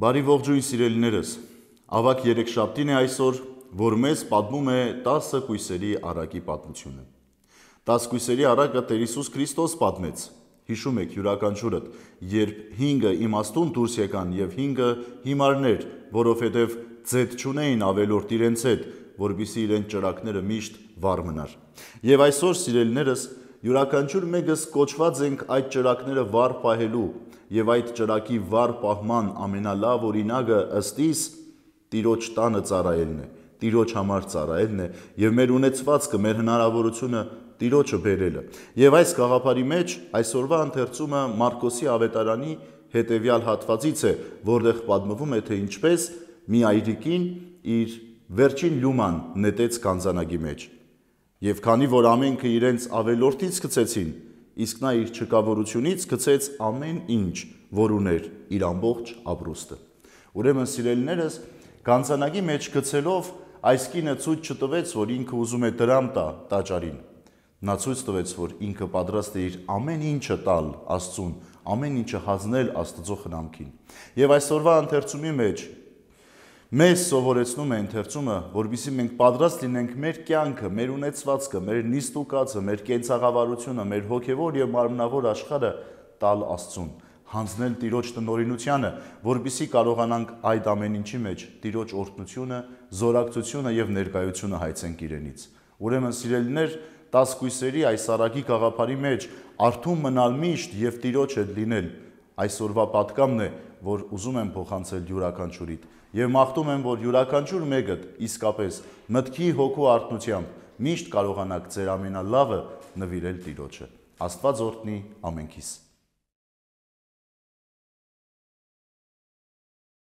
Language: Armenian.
Բարի ողջույն սիրելիներս։ Ավակ 3 շաբթին է այսօր, որ մեզ պատմում է 10 կույսերի առակի պատմությունը։ 10 կույսերի առակը Տեր Հիսուս Քրիստոս պատմեց։ Հիշում եք յուրաքանչյուրդ, երբ 5-ը իմաստուն դուրս եկան եւ 5-ը հիմարներ, որովհետեւ ձեդ չունեին ավելորդ իրենց հետ, որբիսի իրենց ճրակները միշտ վառ մնար։ Եվ այսօր սիրելիներս, յուրաքանչյուր մեկս կոչված ենք այդ ճրակները վառ պահելու եւ այդ ճրակի վառ պահման ամենալավ օրինակը ըստ իս Տիրոջ տանը ծառայելն է, Տիրոջ համար ծառայելն է եւ մեր ունեցվածքը, մեր հնարավորությունը Տիրոջը բերելը։ Եվ այս գաղափարի մեջ այսօրվա ընթերցումը Մարկոսի ավետարանի հետևյալ հատվածից է, որտեղ պատմվում է թե ինչպես մի այրիկին իր վերջին լյուման նետեց կանզանագի մեջ։ Եվ քանի որ ամենքը իրենց ավելորդից գցեցին, իսկ նա իր չկավորությունից գցեց ամեն ինչ, որ ուներ իր ամբողջ ապրուստը։ Ուրեմն սիրելիներս, կանցանակի մեջ գցելով այս կինը ցույց չտվեց, որ ինքը ուզում է դրամ տա տաճարին։ Նա ցույց տվեց, որ ինքը պատրաստ է իր ամեն ինչը տալ Աստծուն, ամեն ինչը հազնել Աստծո խնամքին։ Եվ այսօրվա ընթերցումի մեջ մեզ սովորեցնում է ընթերցումը, որբիսի մենք պատրաստ լինենք մեր կյանքը, մեր ունեցվածքը, մեր նիստուկացը, մեր կենցաղավարությունը, մեր հոգևոր եւ մարմնավոր աշխարհը տալ Աստծուն, հանձնել Տիրոջ տնորինությանը, որբիսի կարողանանք այդ ամեն ինչի մեջ Տիրոջ օրհնությունը, զորակցությունը եւ ներկայությունը հայցենք իրենից։ Ուրեմն սիրելիներ, 10 կույսերի այս արագի գաղափարի մեջ արթուն մնալ միշտ եւ Տիրոջ հետ լինել այսօրվա պատկամն է, որ ուզում եմ փոխանցել յուրաքանչյուրիդ եւ մաղթում եմ, որ յուրաքանչյուր մեկդ իսկապես մտքի հոգու արտնությամբ միշտ կարողանաք ձեր ամենալավը նվիրել Տիրոջը։ Աստված օրհնի ամենքիս։